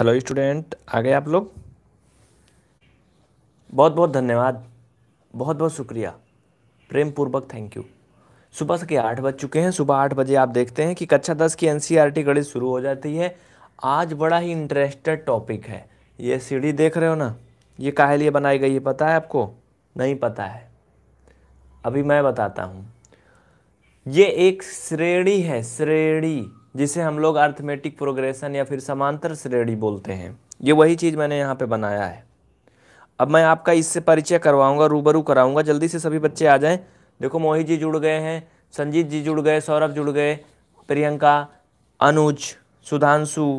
hello student आ गए आप लोग बहुत बहुत धन्यवाद बहुत बहुत शुक्रिया प्रेम पूर्वक थैंक यू सुबह से के आठ बज चुके हैं सुबह आठ बजे आप देखते हैं कि कक्षा दस की एनसीईआरटी e गणित शुरू हो जाती है आज बड़ा ही इंटरेस्टेड टॉपिक है ये सीढ़ी देख रहे हो ना ये काहे लिए बनाई गई है पता है आपको नहीं पता है अभी मैं बताता हूँ ये एक श्रेणी है श्रेणी जिसे हम लोग अर्थमेटिक प्रोग्रेशन या फिर समांतर श्रेणी बोलते हैं ये वही चीज़ मैंने यहाँ पे बनाया है अब मैं आपका इससे परिचय करवाऊँगा रूबरू कराऊँगा जल्दी से सभी बच्चे आ जाएँ देखो मोहित जी जुड़ गए हैं संजीत जी जुड़ गए सौरभ जुड़ गए प्रियंका अनुज सुधांशु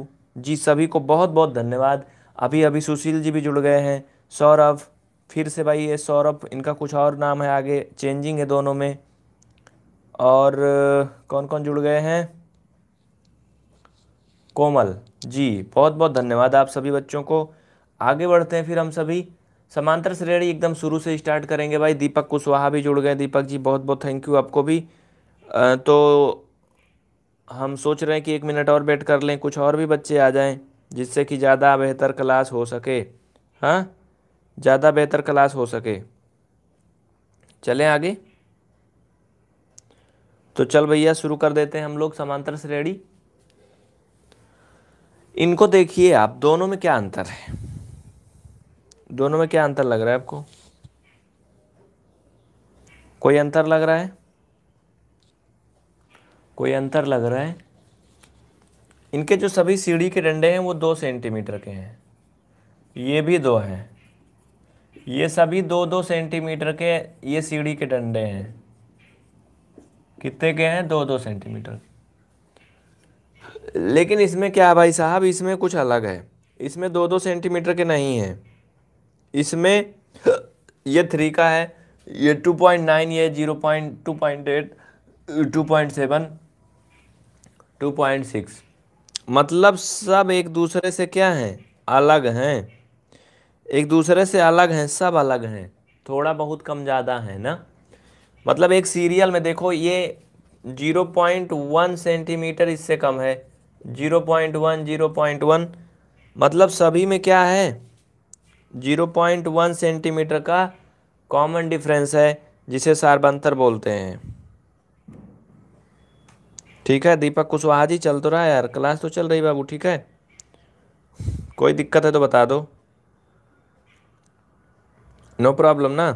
जी सभी को बहुत बहुत धन्यवाद अभी अभी सुशील जी भी जुड़ गए हैं सौरभ फिर से भाई ये सौरभ इनका कुछ और नाम है आगे चेंजिंग है दोनों में और कौन कौन जुड़ गए हैं कोमल जी बहुत बहुत धन्यवाद आप सभी बच्चों को आगे बढ़ते हैं फिर हम सभी समांतर श्रेणी एकदम शुरू से स्टार्ट करेंगे भाई दीपक कुशवाहा भी जुड़ गए दीपक जी बहुत बहुत थैंक यू आपको भी आ, तो हम सोच रहे हैं कि एक मिनट और वेट कर लें कुछ और भी बच्चे आ जाएं जिससे कि ज़्यादा बेहतर क्लास हो सके हाँ ज़्यादा बेहतर क्लास हो सके चलें आगे तो चल भैया शुरू कर देते हैं हम लोग समांतर श्रेणी इनको देखिए आप दोनों में क्या अंतर है दोनों में क्या अंतर लग रहा है आपको कोई अंतर लग रहा है कोई अंतर लग रहा है इनके जो सभी सीढ़ी के डंडे हैं वो दो सेंटीमीटर के हैं ये भी दो हैं ये सभी दो दो सेंटीमीटर के ये सीढ़ी के डंडे हैं कितने के हैं दो दो सेंटीमीटर के लेकिन इसमें क्या है भाई साहब इसमें कुछ अलग है इसमें दो दो सेंटीमीटर के नहीं हैं इसमें ये थ्री का है ये टू पॉइंट नाइन ये zero point two point eight two point seven two point six मतलब सब एक दूसरे से क्या हैं अलग हैं एक दूसरे से अलग हैं सब अलग हैं थोड़ा बहुत कम ज़्यादा है ना मतलब एक सीरियल में देखो ये जीरो पॉइंट वन सेंटीमीटर इससे कम है zero point one zero point one मतलब सभी में क्या है जीरो पॉइंट वन सेंटीमीटर का कॉमन डिफरेंस है जिसे सार्वंतर बोलते हैं ठीक है दीपक कुशवाहा जी चल तो रहा है यार क्लास तो चल रही बाबू ठीक है कोई दिक्कत है तो बता दो नो प्रॉब्लम ना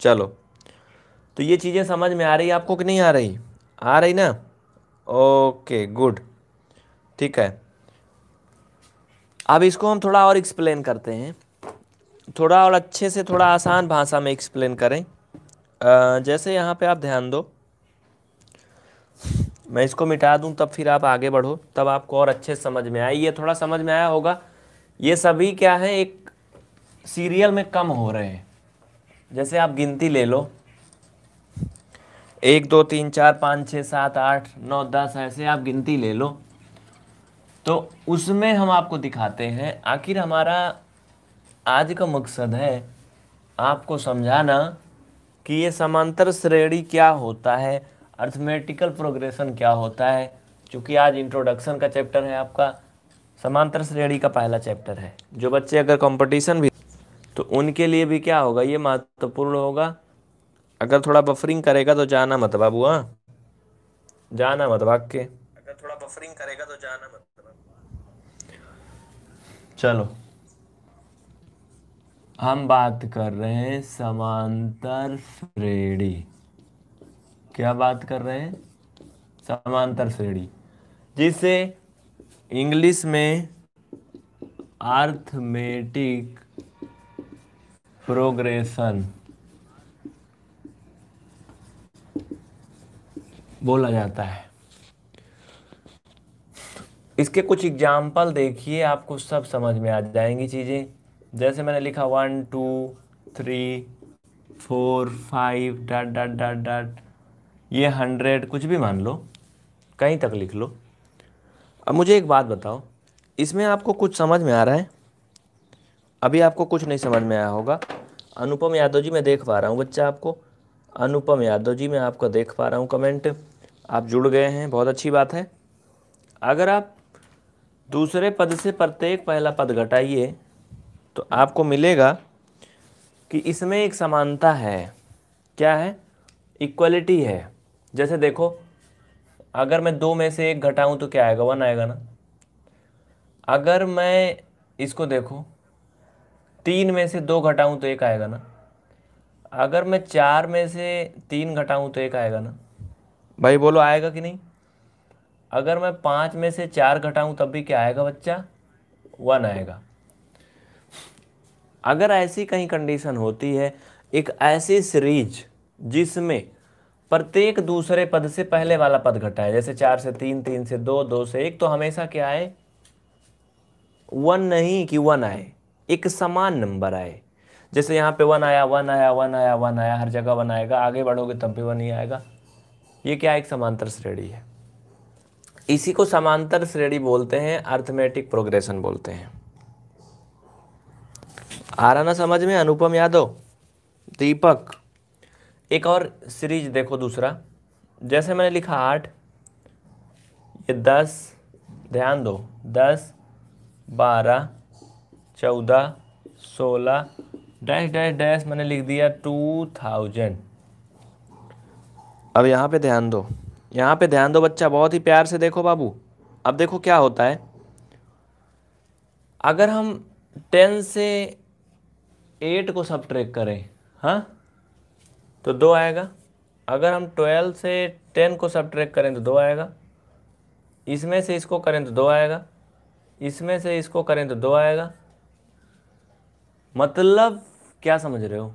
चलो तो ये चीज़ें समझ में आ रही आपको कि नहीं आ रही आ रही ना ओके गुड ठीक है अब इसको हम थोड़ा और एक्सप्लेन करते हैं थोड़ा और अच्छे से थोड़ा आसान भाषा में एक्सप्लेन करें जैसे यहाँ पे आप ध्यान दो मैं इसको मिटा दूँ तब फिर आप आगे बढ़ो तब आपको और अच्छे समझ में आए ये थोड़ा समझ में आया होगा ये सभी क्या है एक सीरियल में कम हो रहे हैं जैसे आप गिनती ले लो एक दो तीन चार पाँच छः सात आठ नौ दस ऐसे आप गिनती ले लो तो उसमें हम आपको दिखाते हैं आखिर हमारा आज का मकसद है आपको समझाना कि ये समांतर श्रेणी क्या होता है अर्थमेटिकल प्रोग्रेशन क्या होता है चूँकि आज इंट्रोडक्शन का चैप्टर है आपका समांतर श्रेणी का पहला चैप्टर है जो बच्चे अगर कंपटीशन भी तो उनके लिए भी क्या होगा ये महत्वपूर्ण होगा अगर थोड़ा बफरिंग करेगा तो जाना मत बाबू हाँ जाना मत भाग के अगर थोड़ा बफरिंग करेगा तो जाना मत चलो हम बात कर रहे हैं समांतर श्रेणी क्या बात कर रहे हैं समांतर श्रेणी जिसे इंग्लिश में आर्थमेटिक प्रोग्रेशन बोला जाता है इसके कुछ एग्जाम्पल देखिए आपको सब समझ में आ जाएंगी चीज़ें जैसे मैंने लिखा one two three four five dot dot dot dot ये हंड्रेड कुछ भी मान लो कहीं तक लिख लो अब मुझे एक बात बताओ इसमें आपको कुछ समझ में आ रहा है अभी आपको कुछ नहीं समझ में आया होगा अनुपम यादव जी मैं देख पा रहा हूँ बच्चा आपको अनुपम यादव जी मैं आपको देख पा रहा हूँ कमेंट आप जुड़ गए हैं बहुत अच्छी बात है अगर आप दूसरे पद से प्रत्येक पहला पद घटाइए तो आपको मिलेगा कि इसमें एक समानता है क्या है इक्वलिटी है जैसे देखो अगर मैं दो में से एक घटाऊं तो क्या आएगा वन आएगा ना अगर मैं इसको देखो तीन में से दो घटाऊं तो एक आएगा ना अगर मैं चार में से तीन घटाऊं तो एक आएगा ना भाई बोलो आएगा कि नहीं अगर मैं पाँच में से चार घटाऊं तब भी क्या आएगा बच्चा वन आएगा अगर ऐसी कहीं कंडीशन होती है एक ऐसी सीरीज जिसमें प्रत्येक दूसरे पद से पहले वाला पद घटा है जैसे चार से तीन तीन से दो दो से एक तो हमेशा क्या आए वन नहीं कि वन आए एक समान नंबर आए जैसे यहाँ पे वन आया वन आया वन आया वन आया हर जगह वन आएगा आगे बढ़ोगे तब भी वन ही आएगा ये क्या एक समांतर श्रेणी है इसी को समांतर श्रेणी बोलते हैं अर्थमेटिक प्रोग्रेशन बोलते हैं आ रहा ना समझ में अनुपम यादव दीपक एक और सीरीज देखो दूसरा जैसे मैंने लिखा आठ ये दस ध्यान दो दस बारह चौदह सोलह डैश डैश डैश मैंने लिख दिया टू थाउजेंड अब यहाँ पे ध्यान दो यहाँ पे ध्यान दो बच्चा बहुत ही प्यार से देखो बाबू अब देखो क्या होता है अगर हम टेन से एट को सब ट्रैक करें हाँ तो दो आएगा अगर हम ट्वेल्व से टेन को सब ट्रैक करें तो दो आएगा इसमें से इसको करें तो दो आएगा इसमें से इसको करें तो दो आएगा मतलब क्या समझ रहे हो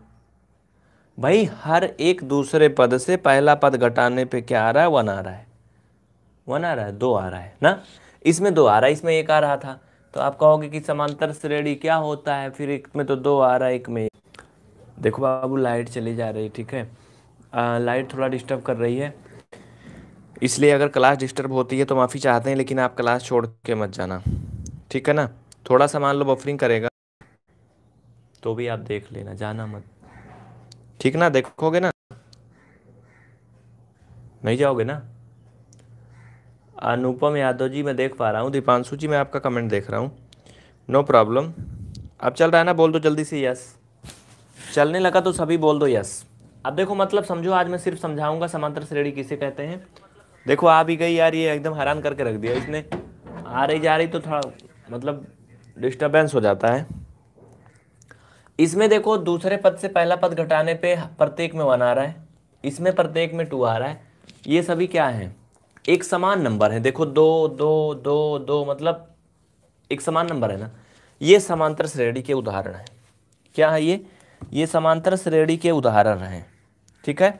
भाई हर एक दूसरे पद से पहला पद घटाने पे क्या आ रहा है वन आ रहा है वन आ रहा है दो आ रहा है ना इसमें दो आ रहा है इसमें एक आ रहा था तो आप कहोगे कि समांतर श्रेणी क्या होता है फिर एक में तो दो आ रहा है एक में देखो बाबू लाइट चली जा रही ठीक है आ, लाइट थोड़ा डिस्टर्ब कर रही है इसलिए अगर क्लास डिस्टर्ब होती है तो माफ़ी चाहते हैं लेकिन आप क्लास छोड़ के मत जाना ठीक है ना थोड़ा सा मान लो बफरिंग करेगा तो भी आप देख लेना जाना मत ठीक ना देखोगे ना नहीं जाओगे ना अनुपम यादव जी मैं देख पा रहा हूँ दीपांशु जी मैं आपका कमेंट देख रहा हूँ नो प्रॉब्लम अब चल रहा है ना बोल दो जल्दी से यस चलने लगा तो सभी बोल दो यस अब देखो मतलब समझो आज मैं सिर्फ समझाऊंगा समांतर श्रेणी किसे कहते हैं देखो आ भी गई यार ये एकदम हैरान करके रख दिया इसने आ रही जा रही तो थोड़ा मतलब डिस्टर्बेंस हो जाता है इसमें देखो दूसरे पद से पहला पद घटाने पे प्रत्येक में वन आ रहा है इसमें प्रत्येक में टू आ रहा है ये सभी क्या है एक समान नंबर है देखो दो दो दो दो मतलब एक समान नंबर है ना ये समांतर श्रेणी के उदाहरण है क्या है ये ये समांतर श्रेणी के उदाहरण हैं ठीक है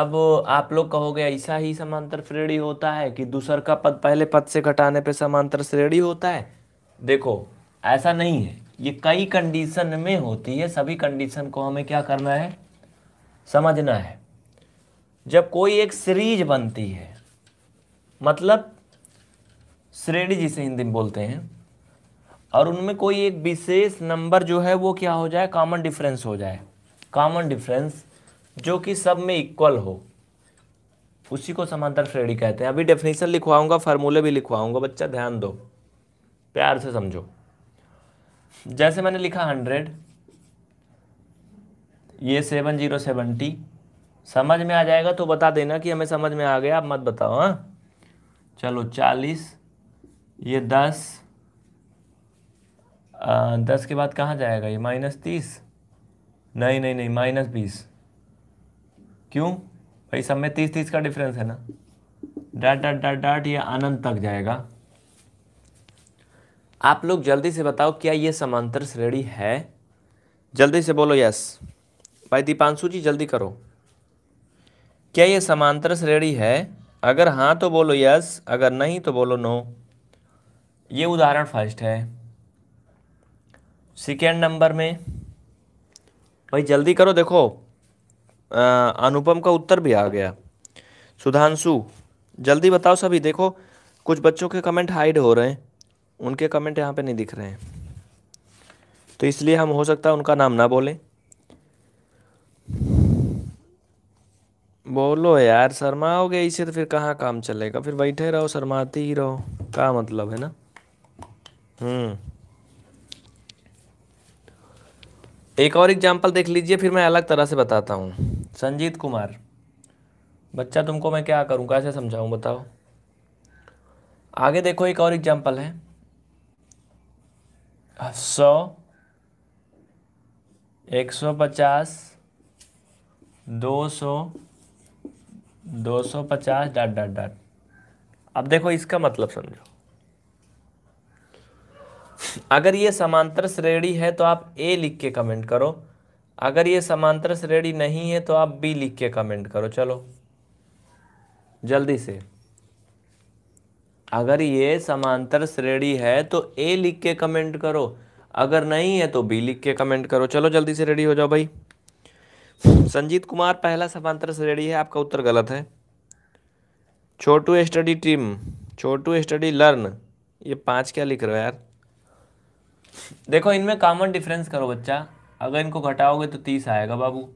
अब आप लोग कहोगे ऐसा ही समांतर श्रेणी होता है कि दूसर का पद पहले पद से घटाने पे समांतर श्रेणी होता है देखो ऐसा नहीं है ये कई कंडीशन में होती है सभी कंडीशन को हमें क्या करना है समझना है जब कोई एक सीरीज बनती है मतलब श्रेणी जिसे हिंदी में बोलते हैं और उनमें कोई एक विशेष नंबर जो है वो क्या हो जाए कॉमन डिफरेंस हो जाए कॉमन डिफरेंस जो कि सब में इक्वल हो उसी को समांतर श्रेणी कहते हैं अभी डेफिनेशन लिखवाऊंगा फार्मूले भी लिखवाऊंगा बच्चा ध्यान दो प्यार से समझो जैसे मैंने लिखा हंड्रेड ये सेवन जीरो सेवेंटी समझ में आ जाएगा तो बता देना कि हमें समझ में आ गया आप मत बताओ हाँ चलो चालीस ये दस आ, दस के बाद कहाँ जाएगा ये माइनस तीस नहीं नहीं नहीं माइनस बीस क्यों भाई सब में तीस तीस का डिफरेंस है ना डाट डाट डाट डाट ये अनंत तक जाएगा आप लोग जल्दी से बताओ क्या ये समांतर श्रेणी है जल्दी से बोलो यस भाई दीपांशु जी जल्दी करो क्या ये समांतर श्रेणी है अगर हाँ तो बोलो यस अगर नहीं तो बोलो नो ये उदाहरण फर्स्ट है सेकेंड नंबर में भाई जल्दी करो देखो आ, अनुपम का उत्तर भी आ गया सुधांशु जल्दी बताओ सभी देखो कुछ बच्चों के कमेंट हाइड हो रहे हैं उनके कमेंट यहाँ पे नहीं दिख रहे हैं तो इसलिए हम हो सकता है उनका नाम ना बोलें बोलो यार शर्माओगे इसे तो फिर कहाँ काम चलेगा फिर बैठे रहो शर्माते ही रहो क्या मतलब है ना हम्म एक और एग्जाम्पल देख लीजिए फिर मैं अलग तरह से बताता हूँ संजीत कुमार बच्चा तुमको मैं क्या करूँ कैसे समझाऊँ बताओ आगे देखो एक और एग्जाम्पल है सौ एक सौ पचास दो सौ दो सौ पचास डॉट डॉट डॉट अब देखो इसका मतलब समझो अगर ये समांतर श्रेणी है तो आप ए लिख के कमेंट करो अगर ये समांतर श्रेणी नहीं है तो आप बी लिख के कमेंट करो चलो जल्दी से अगर ये समांतर श्रेणी है तो ए लिख के कमेंट करो अगर नहीं है तो बी लिख के कमेंट करो चलो जल्दी से रेडी हो जाओ भाई संजीत कुमार पहला समांतर श्रेणी है आपका उत्तर गलत है Chhotu study team Chhotu study learn ये पाँच क्या लिख रहे हो यार देखो इनमें कॉमन डिफरेंस करो बच्चा अगर इनको घटाओगे तो तीस आएगा बाबू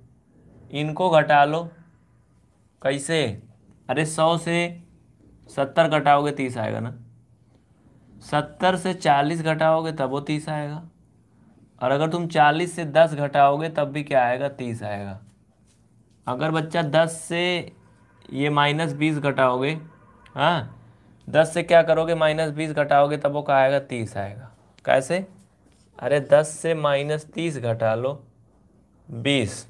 इनको घटा लो कैसे अरे सौ से सत्तर घटाओगे तीस आएगा ना सत्तर से चालीस घटाओगे तब वो तीस आएगा और अगर तुम चालीस से दस घटाओगे तब भी क्या आएगा तीस आएगा अगर बच्चा दस से ये माइनस बीस घटाओगे हाँ दस से क्या करोगे माइनस बीस घटाओगे तब वो क्या आएगा तीस आएगा कैसे अरे दस से माइनस तीस घटा लो बीस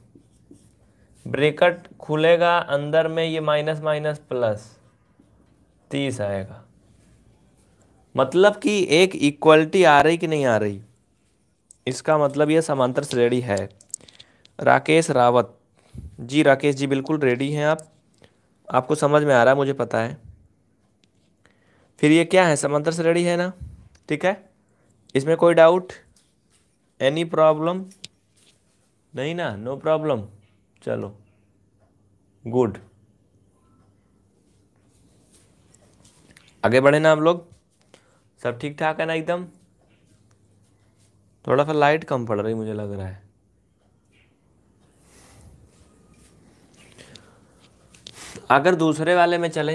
ब्रेकट खुलेगा अंदर में ये माइनस माइनस प्लस तीस आएगा मतलब कि एक इक्वलिटी आ रही कि नहीं आ रही इसका मतलब यह समांतर श्रेणी है राकेश रावत जी राकेश जी बिल्कुल रेडी हैं आप आपको समझ में आ रहा है मुझे पता है फिर ये क्या है समांतर श्रेणी है ना ठीक है इसमें कोई डाउट एनी प्रॉब्लम नहीं ना नो no प्रॉब्लम चलो गुड आगे बढ़े ना आप लोग सब ठीक ठाक है ना एकदम थोड़ा सा लाइट कम पड़ रही मुझे लग रहा है अगर दूसरे वाले में चले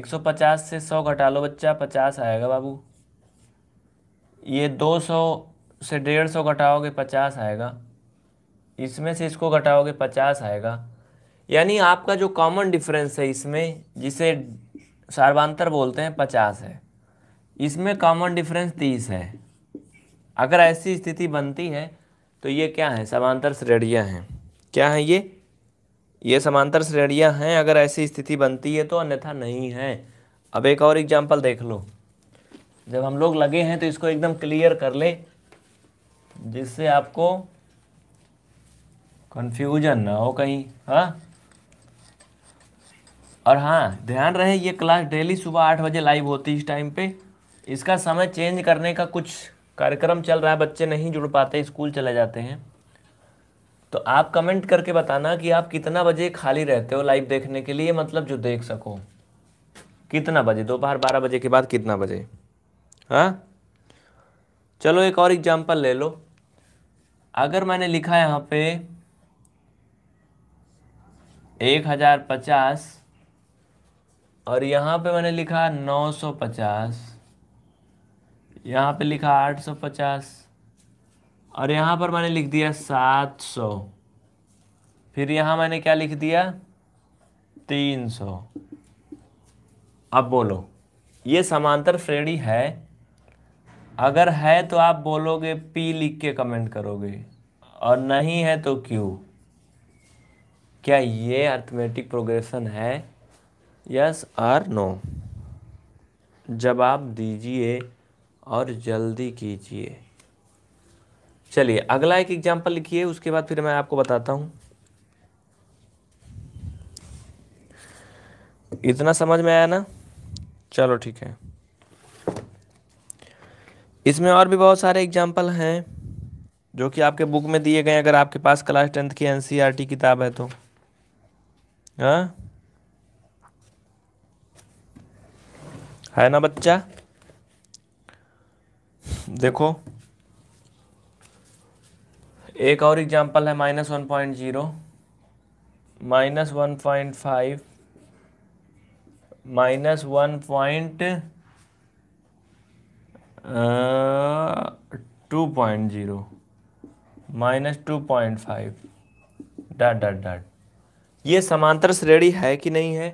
150 से 100 घटा लो बच्चा 50 आएगा बाबू ये 200 से 150 घटाओगे 50 आएगा इसमें से इसको घटाओगे 50 आएगा यानी आपका जो कॉमन डिफरेंस है इसमें जिसे सर्वांतर बोलते हैं पचास है इसमें कॉमन डिफरेंस तीस है अगर ऐसी स्थिति बनती है तो ये क्या है समांतर श्रेणियाँ हैं क्या है ये ये समांतर श्रेणियाँ हैं अगर ऐसी स्थिति बनती है तो अन्यथा नहीं है अब एक और एग्जाम्पल देख लो जब हम लोग लगे हैं तो इसको एकदम क्लियर कर ले जिससे आपको कन्फ्यूजन ना हो कहीं हाँ और हाँ ध्यान रहे ये क्लास डेली सुबह आठ बजे लाइव होती है इस टाइम पे इसका समय चेंज करने का कुछ कार्यक्रम चल रहा है बच्चे नहीं जुड़ पाते स्कूल चले जाते हैं तो आप कमेंट करके बताना कि आप कितना बजे खाली रहते हो लाइव देखने के लिए मतलब जो देख सको कितना बजे दोपहर बारह बजे के बाद कितना बजे हाँ चलो एक और एग्जाम्पल ले लो अगर मैंने लिखा यहाँ पे एक हज़ार पचास और यहाँ पे मैंने लिखा 950 यहाँ पर लिखा 850 और यहाँ पर मैंने लिख दिया 700 फिर यहाँ मैंने क्या लिख दिया 300 अब बोलो ये समांतर श्रेणी है अगर है तो आप बोलोगे पी लिख के कमेंट करोगे और नहीं है तो क्यू क्या ये अर्थमेटिक प्रोग्रेशन है यस आर नो जवाब दीजिए और जल्दी कीजिए चलिए अगला एक एग्जाम्पल लिखिए उसके बाद फिर मैं आपको बताता हूँ इतना समझ में आया ना चलो ठीक है इसमें और भी बहुत सारे एग्जाम्पल हैं जो कि आपके बुक में दिए गए अगर आपके पास क्लास टेंथ की एनसीईआरटी e किताब है तो हाँ है ना बच्चा देखो एक और एग्जांपल है minus one point zero minus one point five minus one point two point zero minus two point five dot dot dot ये समांतर श्रेणी है कि नहीं है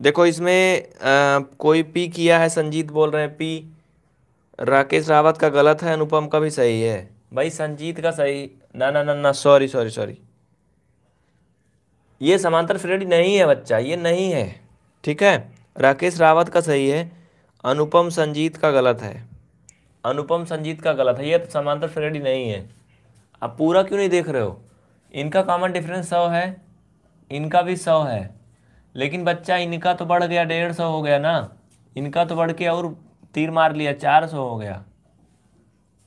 देखो इसमें आ, कोई पी किया है संजीत बोल रहे हैं पी राकेश रावत का गलत है अनुपम का भी सही है भाई संजीत का सही ना ना ना ना सॉरी सॉरी सॉरी ये समांतर श्रेणी नहीं है बच्चा ये नहीं है ठीक है राकेश रावत का सही है अनुपम संजीत का गलत है अनुपम संजीत का गलत है ये तो समांतर श्रेणी नहीं है आप पूरा क्यों नहीं देख रहे हो इनका कॉमन डिफरेंस सौ है इनका भी सौ है लेकिन बच्चा इनका तो बढ़ गया डेढ़ सौ हो गया ना इनका तो बढ़ के और तीर मार लिया चार सौ हो गया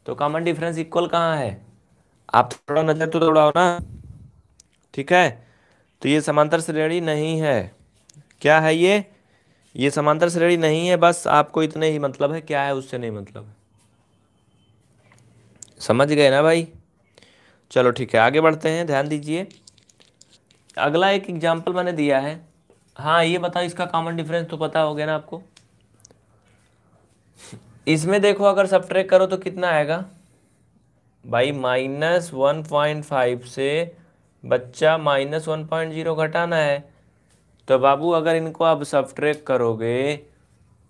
तो कॉमन डिफरेंस इक्वल कहाँ है आप थोड़ा नज़र तो दौड़ाओ ना ठीक है तो ये समांतर श्रेणी नहीं है क्या है ये ये समांतर श्रेणी नहीं है बस आपको इतने ही मतलब है क्या है उससे नहीं मतलब है समझ गए ना भाई चलो ठीक है आगे बढ़ते हैं ध्यान दीजिए अगला एक एग्जाम्पल मैंने दिया है हाँ ये बताओ इसका कॉमन डिफरेंस तो पता हो गया ना आपको इसमें देखो अगर सब करो तो कितना आएगा भाई माइनस वन पॉइंट फाइव से बच्चा माइनस वन पॉइंट जीरो घटाना है तो बाबू अगर इनको आप सब करोगे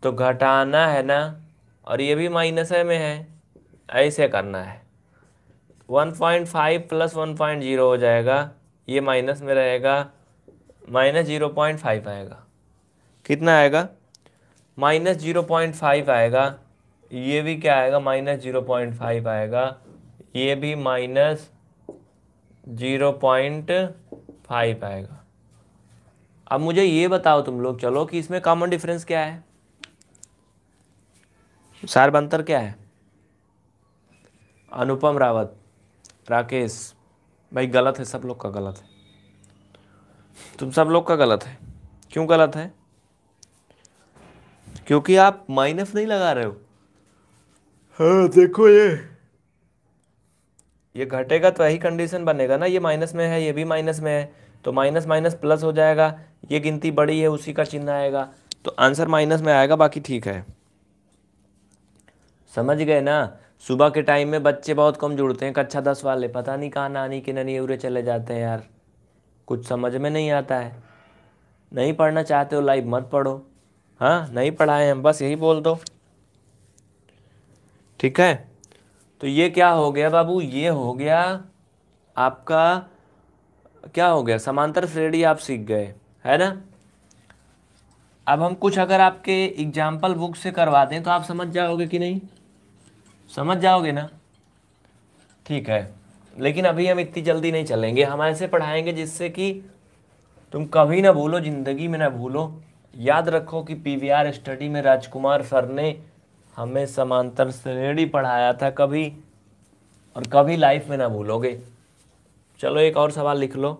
तो घटाना है ना और ये भी माइनस है में है ऐसे करना है one point five plus one point zero हो जाएगा ये माइनस में रहेगा माइनस जीरो पॉइंट फाइव आएगा कितना आएगा माइनस जीरो पॉइंट फाइव आएगा ये भी क्या आएगा माइनस जीरो पॉइंट फाइव आएगा ये भी माइनस जीरो पॉइंट फाइव आएगा अब मुझे ये बताओ तुम लोग चलो कि इसमें कॉमन डिफरेंस क्या है सार बंतर क्या है अनुपम रावत राकेश भाई गलत है सब लोग का गलत है तुम सब लोग का गलत है क्यों गलत है क्योंकि आप माइनस नहीं लगा रहे हो हाँ देखो ये ये घटेगा तो यही कंडीशन बनेगा ना ये माइनस में है ये भी माइनस में है तो माइनस माइनस प्लस हो जाएगा ये गिनती बड़ी है उसी का चिन्ह आएगा तो आंसर माइनस में आएगा बाकी ठीक है समझ गए ना सुबह के टाइम में बच्चे बहुत कम जुड़ते हैं कक्षा दस वाले पता नहीं कहाँ नानी के ननी उरे चले जाते हैं यार कुछ समझ में नहीं आता है नहीं पढ़ना चाहते हो लाइव मत पढ़ो हाँ नहीं पढ़ाए हम बस यही बोल दो ठीक है तो ये क्या हो गया बाबू ये हो गया आपका क्या हो गया समांतर श्रेणी आप सीख गए है ना अब हम कुछ अगर आपके एग्जाम्पल बुक से करवा दें तो आप समझ जाओगे कि नहीं समझ जाओगे ना ठीक है लेकिन अभी हम इतनी जल्दी नहीं चलेंगे हम ऐसे पढ़ाएंगे जिससे कि तुम कभी ना भूलो ज़िंदगी में ना भूलो याद रखो कि पीवीआर स्टडी में राजकुमार सर ने हमें समांतर श्रेणी पढ़ाया था कभी और कभी लाइफ में ना भूलोगे चलो एक और सवाल लिख लो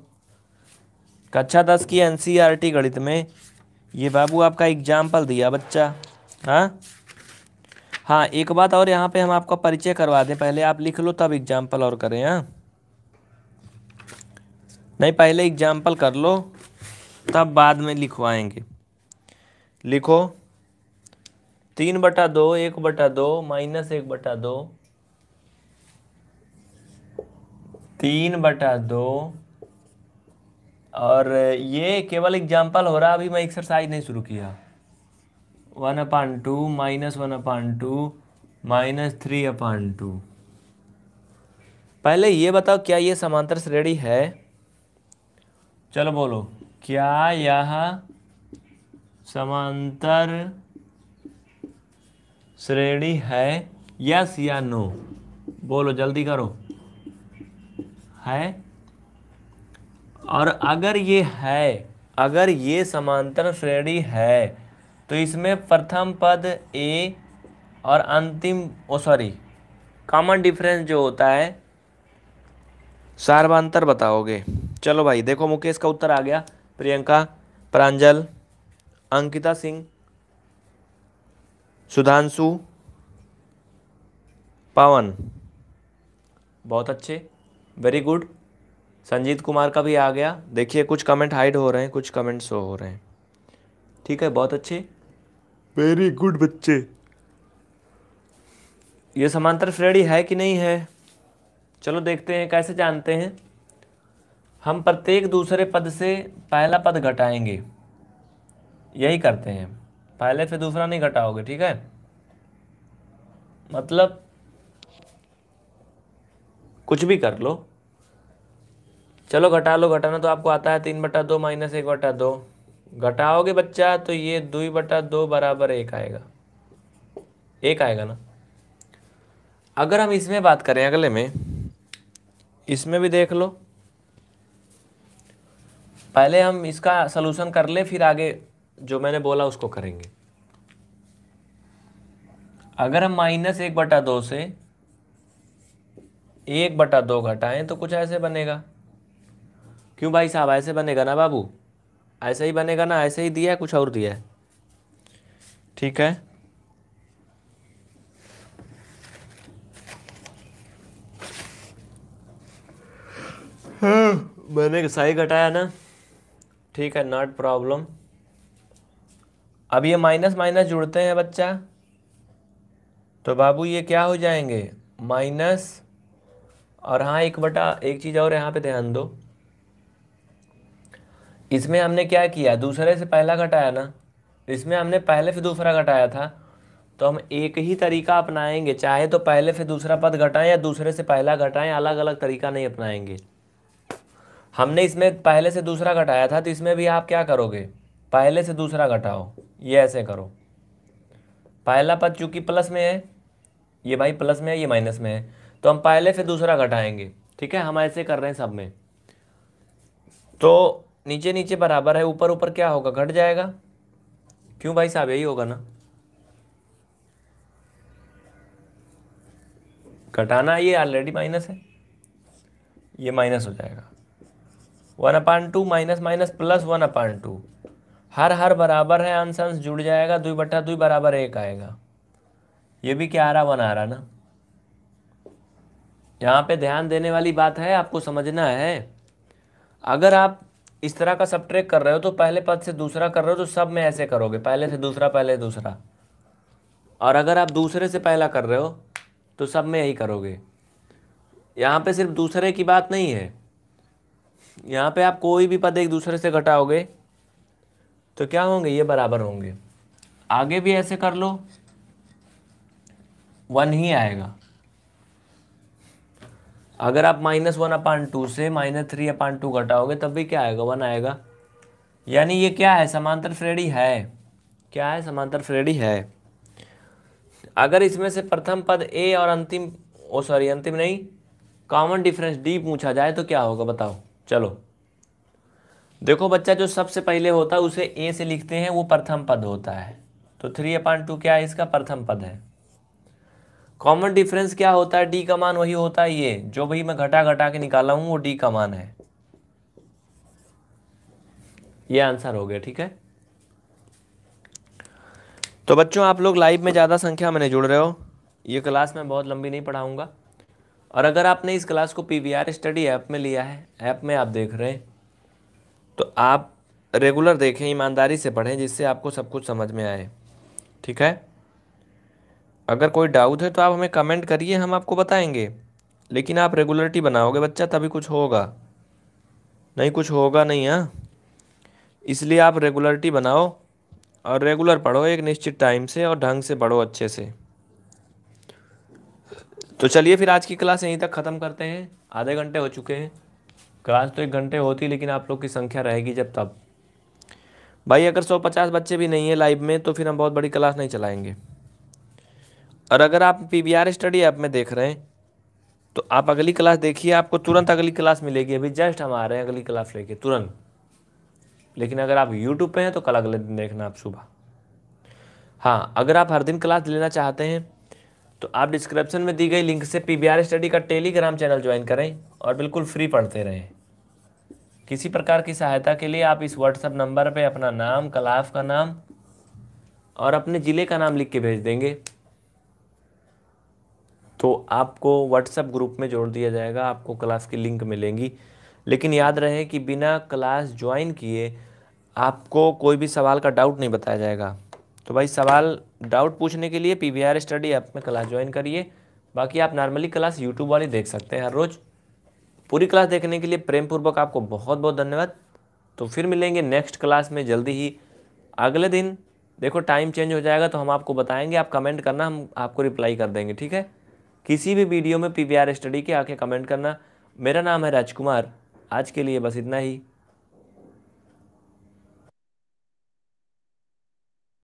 कक्षा दस की एनसीईआरटी गणित में ये बाबू आपका एग्जाम्पल दिया बच्चा हाँ हाँ एक बात और यहाँ पे हम आपका परिचय करवा दें पहले आप लिख लो तब एग्जाम्पल और करें हाँ नहीं पहले एग्जाम्पल कर लो तब बाद में लिखवाएंगे लिखो तीन बटा दो एक बटा दो माइनस एक बटा दो तीन बटा दो और ये केवल एग्जाम्पल हो रहा अभी मैं एक्सरसाइज नहीं शुरू किया one upon two minus one upon two minus three upon two पहले ये बताओ क्या ये समांतर श्रेणी है चलो बोलो क्या यह समांतर श्रेणी है यस या नो बोलो जल्दी करो है और अगर ये है अगर ये समांतर श्रेणी है तो इसमें प्रथम पद ए और अंतिम ओ सॉरी कॉमन डिफरेंस जो होता है सार्वान्तर बताओगे चलो भाई देखो मुकेश का उत्तर आ गया प्रियंका प्रांजल अंकिता सिंह सुधांशु पवन बहुत अच्छे वेरी गुड संजीत कुमार का भी आ गया देखिए कुछ कमेंट हाइड हो रहे हैं कुछ कमेंट शो हो रहे हैं ठीक है बहुत अच्छे वेरी गुड बच्चे ये समांतर श्रेणी है कि नहीं है चलो देखते हैं कैसे जानते हैं हम प्रत्येक दूसरे पद से पहला पद घटाएंगे यही करते हैं पहले से दूसरा नहीं घटाओगे ठीक है मतलब कुछ भी कर लो चलो घटा लो घटाना तो आपको आता है तीन बटा दो माइनस एक बटा दो घटाओगे बच्चा तो ये दुई बटा दो बराबर एक आएगा एक आएगा ना अगर हम इसमें बात करें अगले में इसमें भी देख लो पहले हम इसका सलूशन कर ले फिर आगे जो मैंने बोला उसको करेंगे अगर हम माइनस एक बटा दो से एक बटा दो घटाएं तो कुछ ऐसे बनेगा क्यों भाई साहब ऐसे बनेगा ना बाबू ऐसे ही बनेगा ना ऐसे ही दिया है कुछ और दिया है ठीक है हाँ, मैंने सही घटाया ना ठीक है नॉट प्रॉब्लम अब ये माइनस माइनस जुड़ते हैं बच्चा तो बाबू ये क्या हो जाएंगे माइनस और हाँ एक बटा एक चीज़ और यहाँ पे ध्यान दो इसमें हमने क्या किया दूसरे से पहला घटाया ना इसमें हमने पहले से दूसरा घटाया था तो हम एक ही तरीका अपनाएंगे चाहे तो पहले से दूसरा पद घटाएं या दूसरे से पहला घटाएं अलग अलग तरीका नहीं अपनाएंगे हमने इसमें पहले से दूसरा घटाया था तो इसमें भी आप क्या करोगे पहले से दूसरा घटाओ ये ऐसे करो पहला पद चूँकि प्लस में है ये भाई प्लस में है ये माइनस में है तो हम पहले से दूसरा घटाएंगे ठीक है हम ऐसे कर रहे हैं सब में तो नीचे नीचे बराबर है ऊपर ऊपर क्या होगा घट जाएगा क्यों भाई साहब यही होगा ना घटाना ये ऑलरेडी माइनस है ये माइनस हो जाएगा one upon two minus minus plus one upon two हर हर बराबर है अंश अंश जुड़ जाएगा दुई बटा दुई बराबर एक आएगा ये भी क्या आ रहा वन आ रहा ना यहाँ पे ध्यान देने वाली बात है आपको समझना है अगर आप इस तरह का सब ट्रैक कर रहे हो तो पहले पद से दूसरा कर रहे हो तो सब में ऐसे करोगे पहले से दूसरा पहले दूसरा और अगर आप दूसरे से पहला कर रहे हो तो सब में यही करोगे यहाँ पे सिर्फ दूसरे की बात नहीं है यहाँ पे आप कोई भी पद एक दूसरे से घटाओगे तो क्या होंगे ये बराबर होंगे आगे भी ऐसे कर लो वन ही आएगा अगर आप माइनस वन अपान टू से माइनस थ्री अपान टू घटाओगे तब भी क्या आएगा वन आएगा यानी ये क्या है समांतर श्रेणी है क्या है समांतर श्रेणी है अगर इसमें से प्रथम पद ए और अंतिम ओ सॉरी अंतिम नहीं कॉमन डिफरेंस डी पूछा जाए तो क्या होगा बताओ चलो देखो बच्चा जो सबसे पहले होता है उसे ए से लिखते हैं वो प्रथम पद होता है तो थ्री अपान टू क्या है इसका प्रथम पद है कॉमन डिफरेंस क्या होता है डी का मान वही होता है ये जो भाई मैं घटा घटा के निकाला हूँ वो डी का मान है ये आंसर हो गया ठीक है तो बच्चों आप लोग लाइव में ज़्यादा संख्या में जुड़ रहे हो ये क्लास मैं बहुत लंबी नहीं पढ़ाऊंगा और अगर आपने इस क्लास को पी स्टडी ऐप में लिया है ऐप में आप देख रहे हैं तो आप रेगुलर देखें ईमानदारी से पढ़ें जिससे आपको सब कुछ समझ में आए ठीक है अगर कोई डाउट है तो आप हमें कमेंट करिए हम आपको बताएंगे लेकिन आप रेगुलरिटी बनाओगे बच्चा तभी कुछ होगा नहीं कुछ होगा नहीं हाँ इसलिए आप रेगुलरिटी बनाओ और रेगुलर पढ़ो एक निश्चित टाइम से और ढंग से पढ़ो अच्छे से तो चलिए फिर आज की क्लास यहीं तक ख़त्म करते हैं आधे घंटे हो चुके हैं क्लास तो एक घंटे होती लेकिन आप लोग की संख्या रहेगी जब तब भाई अगर 150 बच्चे भी नहीं है लाइव में तो फिर हम बहुत बड़ी क्लास नहीं चलाएंगे और अगर आप P V R study app में देख रहे हैं तो आप अगली क्लास देखिए आपको तुरंत अगली क्लास मिलेगी अभी जस्ट हम आ रहे हैं अगली क्लास लेके तुरंत लेकिन अगर आप यूट्यूब पे हैं तो कल अगले दिन देखना आप सुबह हाँ अगर आप हर दिन क्लास लेना चाहते हैं तो आप डिस्क्रिप्शन में दी गई लिंक से पी स्टडी का टेलीग्राम चैनल ज्वाइन करें और बिल्कुल फ्री पढ़ते रहें किसी प्रकार की सहायता के लिए आप इस व्हाट्सएप नंबर पर अपना नाम क्लास का नाम और अपने ज़िले का नाम लिख के भेज देंगे तो आपको व्हाट्सएप ग्रुप में जोड़ दिया जाएगा आपको क्लास की लिंक मिलेंगी लेकिन याद रहे कि बिना क्लास ज्वाइन किए आपको कोई भी सवाल का डाउट नहीं बताया जाएगा तो भाई सवाल डाउट पूछने के लिए पी स्टडी ऐप में क्लास ज्वाइन करिए बाकी आप नॉर्मली क्लास यूट्यूब वाली देख सकते हैं हर रोज़ पूरी क्लास देखने के लिए प्रेम पूर्वक आपको बहुत बहुत धन्यवाद तो फिर मिलेंगे नेक्स्ट क्लास में जल्दी ही अगले दिन देखो टाइम चेंज हो जाएगा तो हम आपको बताएंगे आप कमेंट करना हम आपको रिप्लाई कर देंगे ठीक है किसी भी वीडियो में पी स्टडी के आके कमेंट करना मेरा नाम है राजकुमार आज के लिए बस इतना ही